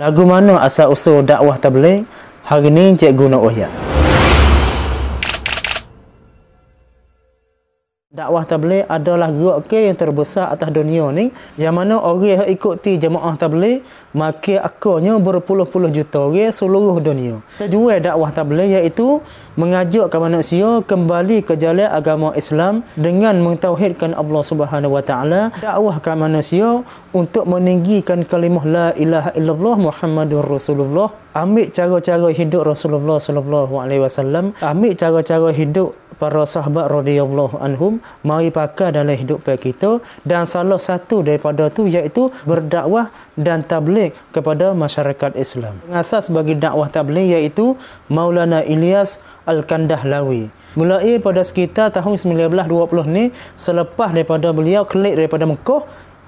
Lagu mana asal usul dakwah tabligh? Hari ini cikgu nak uyak. Dakwah tabligh adalah gerak ke yang terbesar atas dunia ni yang mana orang yang ikuti jemaah tabligh maka akarnya berpuluh-puluh juta orang seluruh dunia. Tujuan dakwah tabligh iaitu mengajak ke manusia kembali ke jalan agama Islam dengan mentauhidkan Allah Subhanahu Wa Taala. Dakwah ke manusia untuk meninggikan kalimah la ilaha illallah Muhammadur Rasulullah. Ambil cara-cara hidup Rasulullah sallallahu alaihi wasallam, ambil cara-cara hidup para sahabat radhiyallahu anhum mari pakai dalam hidup kita dan salah satu daripada tu iaitu berdakwah dan tabligh kepada masyarakat Islam. Pengasas bagi dakwah tabligh iaitu Maulana Ilyas Al-Kandahlawi. Mulai pada sekitar tahun 1920 ni selepas daripada beliau klik daripada Mekah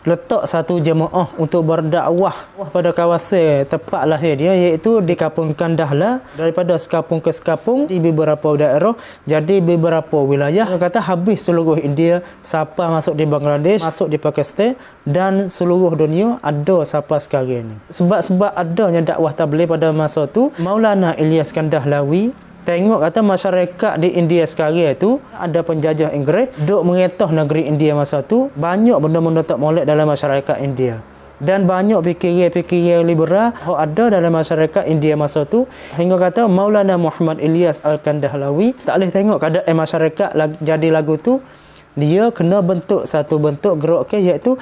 letak satu jemaah untuk berdakwah pada kawasan tempat lahir dia iaitu di kampung Kandahla daripada sekapung ke sekapung di beberapa daerah jadi beberapa wilayah dia kata habis seluruh India siapa masuk di Bangladesh masuk di Pakistan dan seluruh dunia ada siapa sekarang ini sebab-sebab adanya dakwah tabligh pada masa itu Maulana Ilyas Kandahlawi tengok kata masyarakat di India sekarang tu ada penjajah Inggeris duk mengetah negeri India masa tu banyak benda-benda tak molek dalam masyarakat India dan banyak fikiran-fikiran liberal yang ada dalam masyarakat India masa tu hingga kata Maulana Muhammad Ilyas Al-Kandahlawi tak boleh tengok kada masyarakat lag, jadi lagu tu dia kena bentuk satu bentuk gerokke iaitu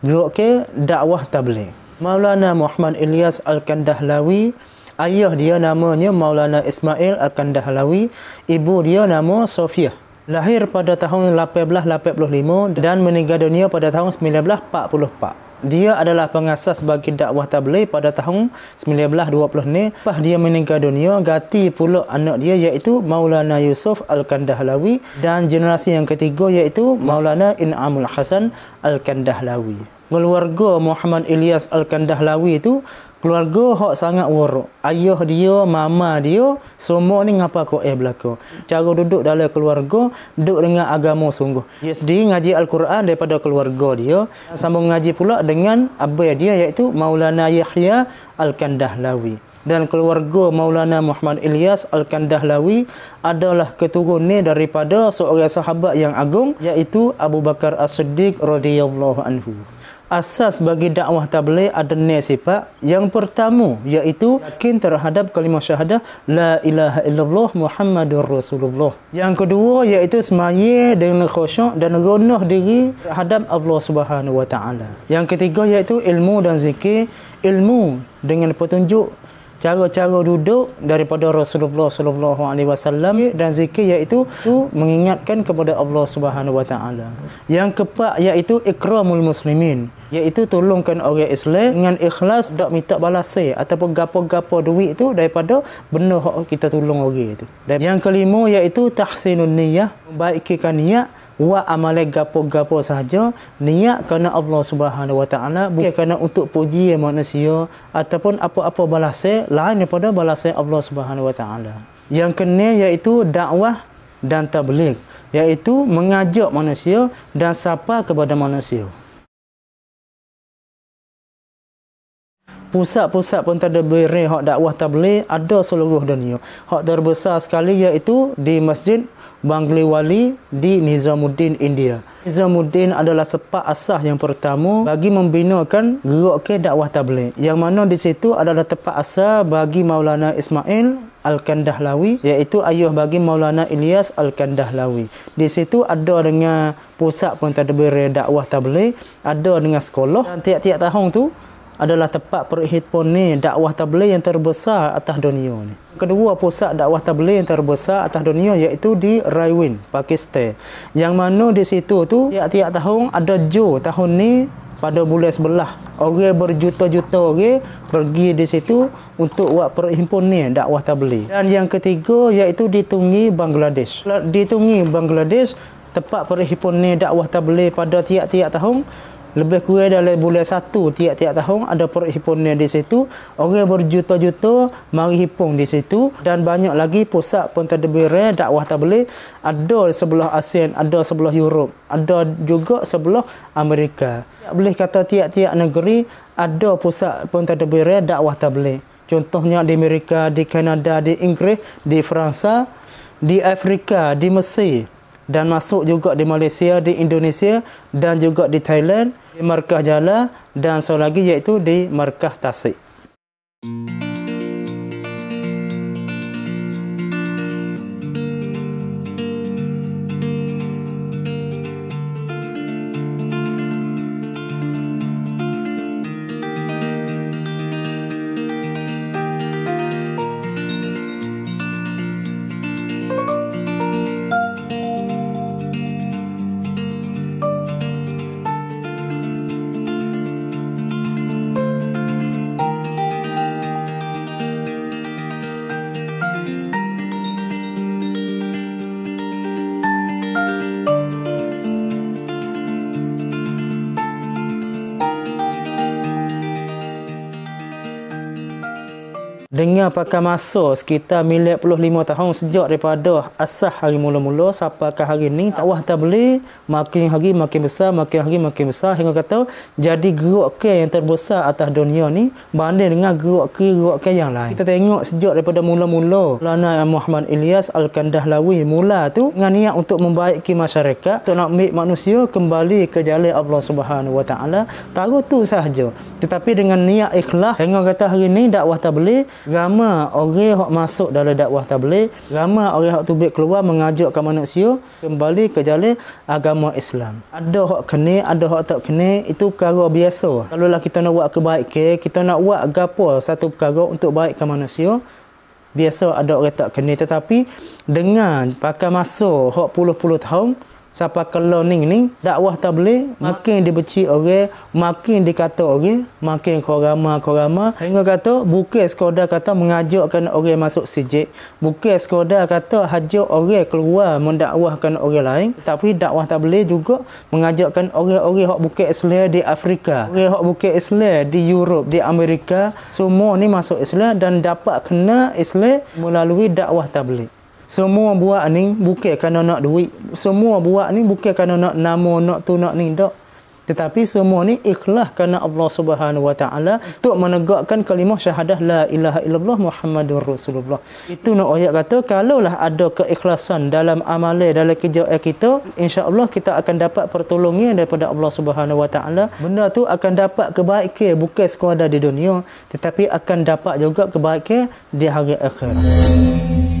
gerokke dakwah tabligh Maulana Muhammad Ilyas Al-Kandahlawi Ayah dia namanya Maulana Ismail Akandahlawi. Ibu dia nama Sofia. Lahir pada tahun 1885 dan meninggal dunia pada tahun 1944. Dia adalah pengasas bagi dakwah tabligh pada tahun 1920 ni. Lepas dia meninggal dunia, ganti pula anak dia iaitu Maulana Yusuf Al-Kandahlawi dan generasi yang ketiga iaitu Maulana In'amul Hasan Al-Kandahlawi. Keluarga Muhammad Ilyas Al-Kandahlawi itu keluarga hak sangat waruk. Ayah dia, mama dia, semua ni ngapa kau eh belaka. Cara duduk dalam keluarga, duduk dengan agama sungguh. Dia sendiri ngaji Al-Quran daripada keluarga dia, sambung ngaji pula dengan abai dia iaitu Maulana Yahya Al-Kandahlawi. Dan keluarga Maulana Muhammad Ilyas Al-Kandahlawi adalah keturunan daripada seorang sahabat yang agung iaitu Abu Bakar As-Siddiq radhiyallahu anhu asas bagi dakwah tabligh ada ni sifat yang pertama iaitu yakin terhadap kalimah syahadah la ilaha illallah muhammadur rasulullah yang kedua iaitu semaya dengan khusyuk dan runuh diri terhadap Allah Subhanahu wa taala yang ketiga iaitu ilmu dan zikir ilmu dengan petunjuk cara-cara duduk daripada Rasulullah sallallahu alaihi wasallam dan zikir iaitu tu mengingatkan kepada Allah Subhanahu wa taala. Yang keempat iaitu ikramul muslimin iaitu tolongkan orang Islam dengan ikhlas dak minta balasai ataupun gapo-gapo duit tu daripada benda kita tolong orang itu. Dan yang kelima iaitu tahsinun niyah, baikkan niat buat amalan gapo-gapo saja niat kerana Allah Subhanahu Wa Taala bukan kerana untuk puji manusia ataupun apa-apa balas lain daripada balas Allah Subhanahu Wa Taala yang kena iaitu dakwah dan tabligh iaitu mengajak manusia dan sapa kepada manusia pusat-pusat pun terdebiri hak dakwah tabligh ada seluruh dunia hak terbesar sekali iaitu di masjid Bangli Wali di Nizamuddin India. Nizamuddin adalah sepak asah yang pertama bagi membinakan gerakan dakwah tabligh. Yang mana di situ adalah tempat asah bagi Maulana Ismail Al-Kandahlawi iaitu ayah bagi Maulana Ilyas Al-Kandahlawi. Di situ ada dengan pusat pentadbir dakwah tabligh, ada dengan sekolah. Dan tiap-tiap tahun tu adalah tempat perhimpunan ni dakwah tabligh yang terbesar atas dunia ni. Kedua pusat dakwah tabligh yang terbesar atas dunia iaitu di Raiwin, Pakistan. Yang mana di situ tu tiap-tiap tahun ada jo tahun ni pada bulan sebelah orang berjuta-juta orang pergi di situ untuk buat perhimpunan dakwah tabligh. Dan yang ketiga iaitu di Tunggi Bangladesh. Di Tunggi Bangladesh tempat perhimpunan dakwah tabligh pada tiap-tiap tahun lebih kurang dalam bulan satu tiap-tiap tahun ada perhimpunan di situ orang berjuta-juta mari himpun di situ dan banyak lagi pusat pentadbiran dakwah tabligh ada sebelah ASEAN ada sebelah Europe ada juga sebelah Amerika boleh kata tiap-tiap negeri ada pusat pentadbiran dakwah tabligh contohnya di Amerika di Kanada di Inggeris di Perancis, di Afrika di Mesir dan masuk juga di Malaysia, di Indonesia dan juga di Thailand, di Markah Jala dan seorang lagi iaitu di Markah Tasik. dengar pakai masa sekitar lima tahun sejak daripada asah hari mula-mula sampai ke hari ini tak wah tak beli makin hari makin besar makin hari makin besar hingga kata jadi gerok ke yang terbesar atas dunia ni banding dengan gerok ke gerok ke yang lain kita tengok sejak daripada mula-mula Lana Muhammad Ilyas Al-Kandahlawi mula tu dengan niat untuk membaiki masyarakat untuk nak ambil manusia kembali ke jalan Allah Subhanahu Wa Taala taruh tu sahaja tetapi dengan niat ikhlas hingga kata hari ini dakwah tak beli Rama orang yang masuk dalam dakwah tabligh, rama orang yang tubik keluar mengajak ke manusia kembali ke jalan agama Islam. Ada yang kena, ada yang tak kena, itu perkara biasa. Kalau lah kita nak buat kebaikan, kita nak buat apa satu perkara untuk baik ke manusia, biasa ada orang tak kena. Tetapi dengan pakai masa yang puluh-puluh tahun, siapa cloning ni dakwah tak boleh makin dibeci orang okay? makin dikata orang okay? makin korama korama hingga kata bukan sekadar kata mengajakkan orang masuk sejik bukan sekadar kata hajak orang keluar mendakwahkan orang lain tapi dakwah tak boleh juga mengajakkan orang-orang hak bukan Islam di Afrika orang hak bukan Islam di Europe di Amerika semua ni masuk Islam dan dapat kena Islam melalui dakwah tak boleh semua buat ni bukan kerana nak duit. Semua buat ni bukan kerana nak nama, nak tu, nak ni. Tak. Tetapi semua ni ikhlas kerana Allah Subhanahu Wa Taala untuk menegakkan kalimah syahadah la ilaha illallah Muhammadur Rasulullah. Itu nak ayat kata kalau lah ada keikhlasan dalam amalan dalam kerja kita, insya-Allah kita akan dapat pertolongan daripada Allah Subhanahu Wa Taala. Benda tu akan dapat kebaikan bukan sekadar di dunia, tetapi akan dapat juga kebaikan di hari akhirat.